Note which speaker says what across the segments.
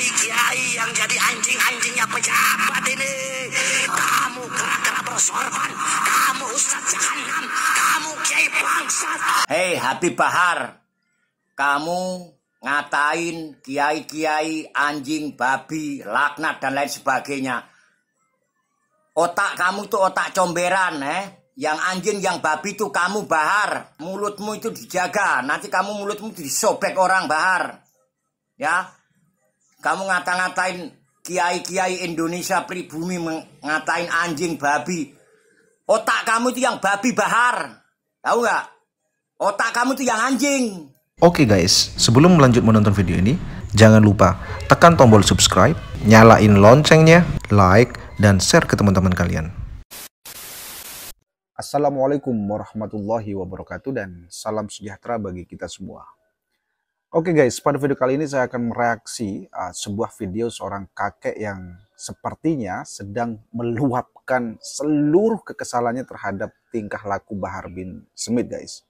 Speaker 1: kiai-kiai yang jadi anjing-anjingnya pejabat ini. Kamu kera-kera bersorban, kamu ustadz jahanam, kamu kiai bangsat. Hei Habib Bahar, kamu ngatain kiai-kiai anjing, babi, laknat dan lain sebagainya. Otak kamu tuh otak comberan, eh? Yang anjing, yang babi tuh kamu bahar. Mulutmu itu dijaga. Nanti kamu mulutmu disobek orang bahar. Ya, kamu ngata-ngatain kiai-kiai Indonesia pribumi ngatain anjing babi. Otak kamu itu yang babi bahar. Tahu nggak? Otak kamu itu yang anjing.
Speaker 2: Oke okay guys, sebelum lanjut menonton video ini, jangan lupa tekan tombol subscribe, nyalain loncengnya, like, dan share ke teman-teman kalian. Assalamualaikum warahmatullahi wabarakatuh dan salam sejahtera bagi kita semua. Oke okay guys, pada video kali ini saya akan mereaksi uh, sebuah video seorang kakek yang sepertinya sedang meluapkan seluruh kekesalannya terhadap tingkah laku Bahar bin Smith guys.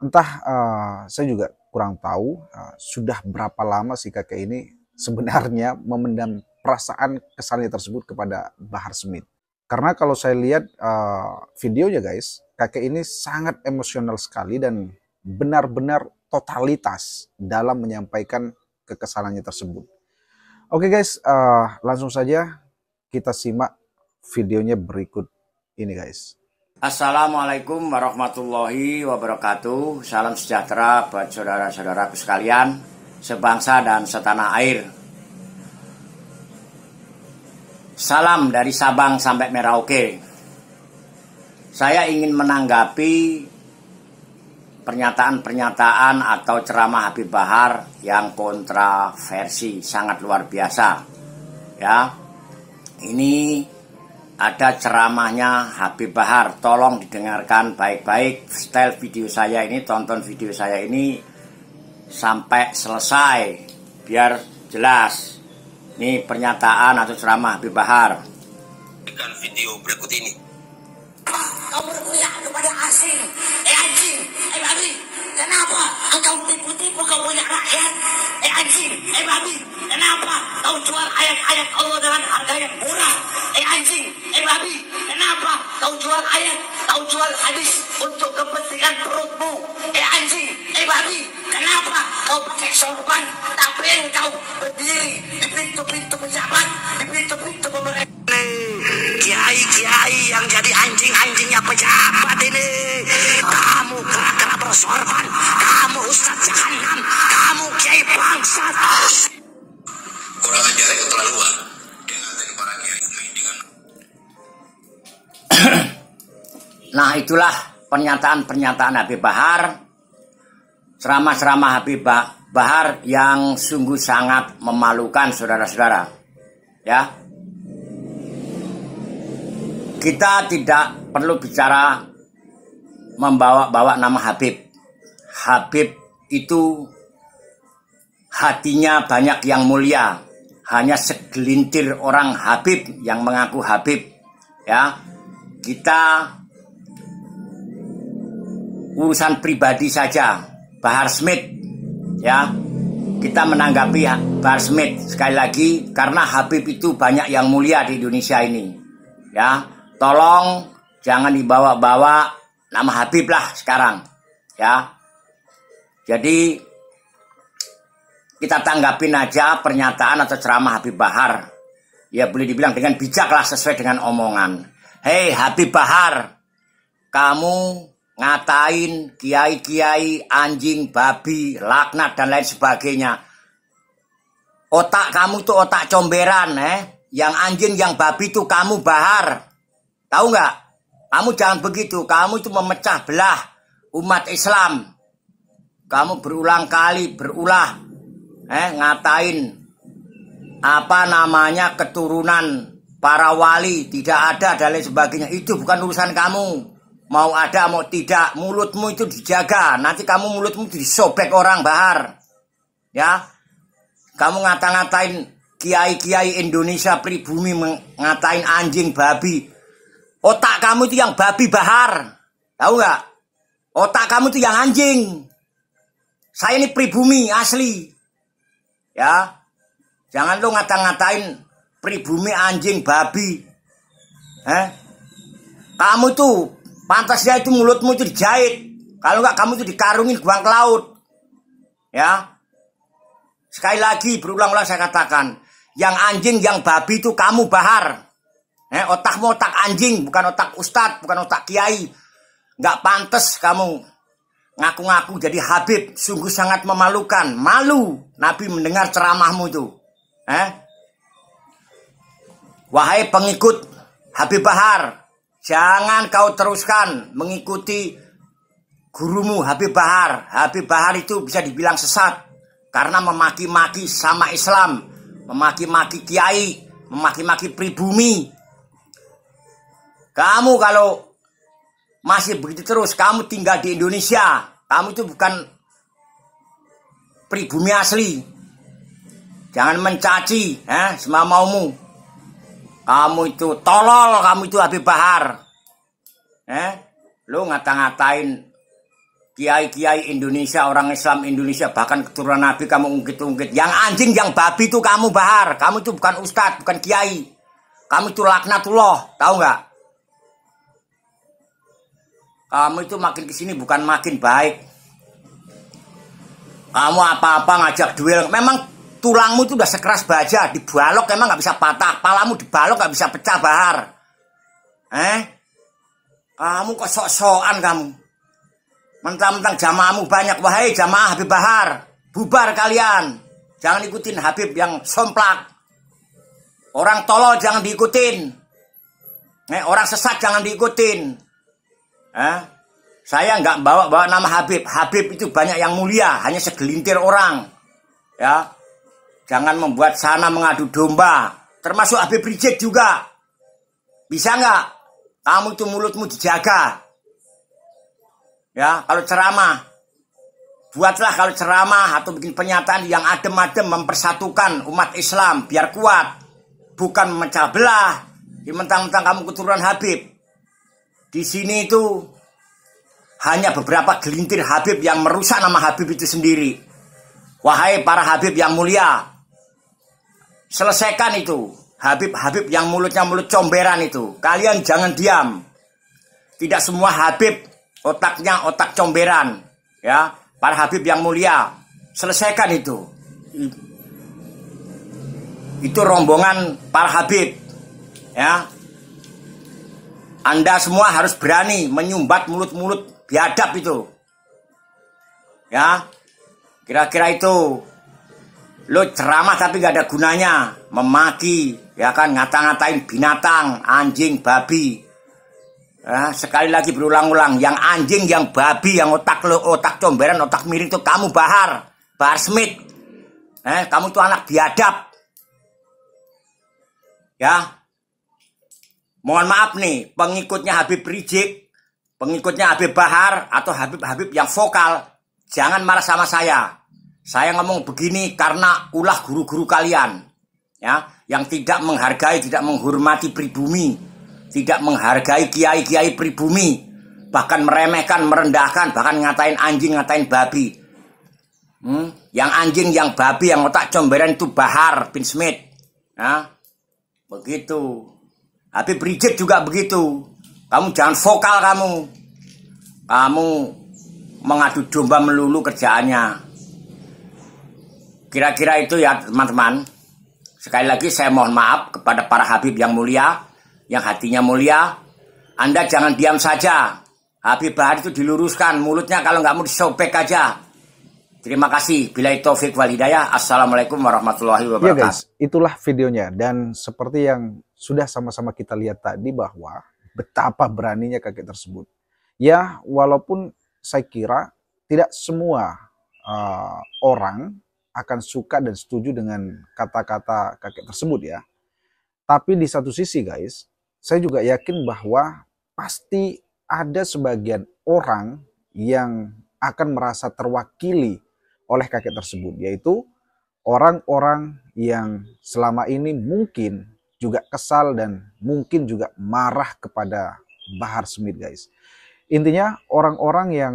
Speaker 2: Entah uh, saya juga kurang tahu uh, sudah berapa lama si kakek ini sebenarnya memendam perasaan kesalnya tersebut kepada Bahar Smith. Karena kalau saya lihat uh, videonya guys, kakek ini sangat emosional sekali dan benar-benar totalitas dalam menyampaikan kekesalannya tersebut. Oke guys, uh, langsung saja kita simak videonya berikut ini guys.
Speaker 1: Assalamualaikum warahmatullahi wabarakatuh. Salam sejahtera buat saudara-saudaraku sekalian, sebangsa dan setanah air. Salam dari Sabang sampai Merauke. Saya ingin menanggapi pernyataan-pernyataan atau ceramah Habib Bahar yang kontraversi sangat luar biasa. Ya. Ini ada ceramahnya Habib Bahar, tolong didengarkan baik-baik. Style video saya ini, tonton video saya ini sampai selesai biar jelas. Ini pernyataan atau ceramah Habib Bahar. Dengan video berikut ini. engkau berpihak kepada asing, eh anjing, eh babi. Kenapa Kau tipu-tipu kau punya rakyat, eh anjing, eh babi. Kenapa kau jual ayat-ayat Allah dengan harga yang murah, eh anjing, eh babi. Kenapa kau jual ayat, kau jual hadis untuk kepentingan perutmu, eh anjing, eh babi. Kenapa kau pakai sorban, tapi engkau yang jadi anjing-anjingnya pejabat ini. Kamu kata bersorban, kamu ustadz jahanam, kamu kiai bangsat. Kurang ajar itu terlalu. Nah itulah pernyataan-pernyataan Habib Bahar ceramah-ceramah Habib Bahar yang sungguh sangat memalukan saudara-saudara. Ya, kita tidak perlu bicara membawa-bawa nama Habib. Habib itu hatinya banyak yang mulia. Hanya segelintir orang Habib yang mengaku Habib. Ya, kita urusan pribadi saja. Bahar Smith, ya, kita menanggapi Bahar Smith sekali lagi karena Habib itu banyak yang mulia di Indonesia ini, ya tolong jangan dibawa-bawa nama Habib lah sekarang ya jadi kita tanggapin aja pernyataan atau ceramah Habib Bahar ya boleh dibilang dengan bijaklah sesuai dengan omongan hei Habib Bahar kamu ngatain kiai-kiai anjing babi laknat dan lain sebagainya otak kamu tuh otak comberan eh yang anjing yang babi tuh kamu Bahar Tahu nggak? Kamu jangan begitu. Kamu itu memecah belah umat Islam. Kamu berulang kali berulah eh ngatain apa namanya keturunan para wali tidak ada dan lain sebagainya itu bukan urusan kamu mau ada mau tidak mulutmu itu dijaga nanti kamu mulutmu disobek orang bahar ya kamu ngata-ngatain kiai-kiai Indonesia pribumi mengatain anjing babi Otak kamu itu yang babi bahar. Tahu nggak? Otak kamu itu yang anjing. Saya ini pribumi asli. Ya. Jangan lu ngata-ngatain pribumi anjing babi. Eh? Kamu tuh pantasnya itu mulutmu itu dijahit. Kalau nggak kamu itu dikarungin buang ke laut. Ya. Sekali lagi berulang-ulang saya katakan, yang anjing, yang babi itu kamu bahar. Eh, otakmu otak anjing, bukan otak ustadz, bukan otak kiai. Nggak pantas kamu ngaku-ngaku jadi Habib. Sungguh sangat memalukan. Malu Nabi mendengar ceramahmu itu. Eh? Wahai pengikut Habib Bahar, jangan kau teruskan mengikuti gurumu Habib Bahar. Habib Bahar itu bisa dibilang sesat karena memaki-maki sama Islam, memaki-maki kiai, memaki-maki pribumi, kamu kalau masih begitu terus, kamu tinggal di Indonesia. Kamu itu bukan pribumi asli. Jangan mencaci, eh, semua maumu. Kamu itu tolol, kamu itu Habib Bahar. Eh, lu ngata-ngatain kiai-kiai Indonesia, orang Islam Indonesia, bahkan keturunan Nabi kamu ungkit-ungkit. Yang anjing, yang babi itu kamu Bahar. Kamu itu bukan ustadz, bukan kiai. Kamu itu laknatullah, tahu nggak? Kamu itu makin kesini bukan makin baik. Kamu apa-apa ngajak duel. Memang tulangmu itu udah sekeras baja. Dibalok emang nggak bisa patah. Palamu dibalok nggak bisa pecah bahar. Eh? Kamu kok sok-sokan kamu. Mentang-mentang jamaahmu banyak. Wahai jamaah Habib Bahar. Bubar kalian. Jangan ikutin Habib yang somplak. Orang tolol jangan diikutin. Eh, orang sesat jangan diikutin. Eh? Saya nggak bawa-bawa nama Habib. Habib itu banyak yang mulia, hanya segelintir orang. Ya, jangan membuat sana mengadu domba. Termasuk Habib Rizik juga. Bisa nggak? Kamu itu mulutmu dijaga. Ya, kalau ceramah, buatlah kalau ceramah atau bikin pernyataan yang adem-adem mempersatukan umat Islam biar kuat, bukan memecah belah. Di mentang-mentang kamu keturunan Habib, di sini itu hanya beberapa gelintir Habib yang merusak nama Habib itu sendiri. Wahai para Habib yang mulia, selesaikan itu. Habib-habib yang mulutnya mulut comberan itu. Kalian jangan diam. Tidak semua Habib otaknya otak comberan. Ya, para Habib yang mulia, selesaikan itu. Itu rombongan para Habib. Ya, anda semua harus berani menyumbat mulut-mulut biadab itu. Ya, kira-kira itu lo ceramah tapi gak ada gunanya memaki ya kan ngata-ngatain binatang anjing babi ya, sekali lagi berulang-ulang yang anjing yang babi yang otak lo otak comberan otak miring itu kamu bahar bahar smith eh, kamu tuh anak biadab ya Mohon maaf nih, pengikutnya Habib Rizik, pengikutnya Habib Bahar, atau Habib-Habib yang vokal, jangan marah sama saya. Saya ngomong begini karena ulah guru-guru kalian. ya Yang tidak menghargai, tidak menghormati pribumi. Tidak menghargai kiai-kiai pribumi. Bahkan meremehkan, merendahkan, bahkan ngatain anjing, ngatain babi. Hmm? Yang anjing, yang babi, yang otak comberan itu Bahar bin Smith. Ya? Begitu. Tapi Bridget juga begitu. Kamu jangan vokal kamu. Kamu mengadu domba melulu kerjaannya. Kira-kira itu ya teman-teman. Sekali lagi saya mohon maaf kepada para Habib yang mulia, yang hatinya mulia. Anda jangan diam saja. Habib Bahar itu diluruskan mulutnya kalau nggak mau disobek aja. Terima kasih. Bila itu taufik wal hidayah. Assalamualaikum warahmatullahi ya, wabarakatuh. Ya guys,
Speaker 2: itulah videonya. Dan seperti yang sudah sama-sama kita lihat tadi bahwa betapa beraninya kakek tersebut. Ya, walaupun saya kira tidak semua uh, orang akan suka dan setuju dengan kata-kata kakek tersebut ya. Tapi di satu sisi guys, saya juga yakin bahwa pasti ada sebagian orang yang akan merasa terwakili oleh kakek tersebut, yaitu orang-orang yang selama ini mungkin juga kesal dan mungkin juga marah kepada Bahar Smith guys. Intinya orang-orang yang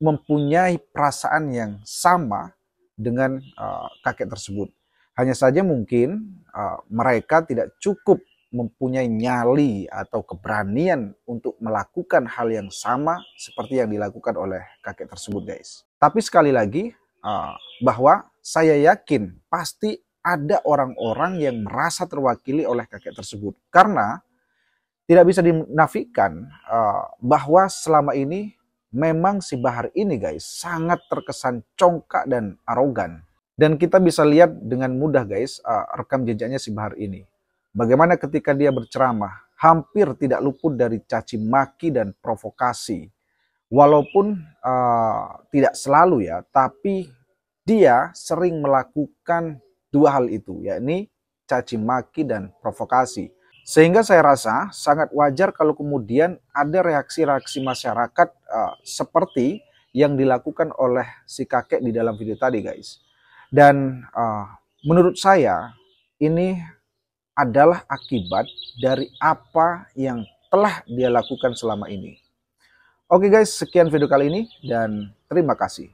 Speaker 2: mempunyai perasaan yang sama dengan uh, kakek tersebut. Hanya saja mungkin uh, mereka tidak cukup mempunyai nyali atau keberanian untuk melakukan hal yang sama seperti yang dilakukan oleh kakek tersebut guys. Tapi sekali lagi ah, bahwa saya yakin pasti ada orang-orang yang merasa terwakili oleh kakek tersebut karena tidak bisa dinafikan ah, bahwa selama ini memang si Bahar ini guys sangat terkesan congkak dan arogan dan kita bisa lihat dengan mudah guys ah, rekam jejaknya si Bahar ini Bagaimana ketika dia berceramah, hampir tidak luput dari caci maki dan provokasi. Walaupun uh, tidak selalu ya, tapi dia sering melakukan dua hal itu, yakni caci maki dan provokasi. Sehingga saya rasa sangat wajar kalau kemudian ada reaksi-reaksi masyarakat uh, seperti yang dilakukan oleh si kakek di dalam video tadi, guys. Dan uh, menurut saya ini adalah akibat dari apa yang telah dia lakukan selama ini. Oke guys, sekian video kali ini dan terima kasih.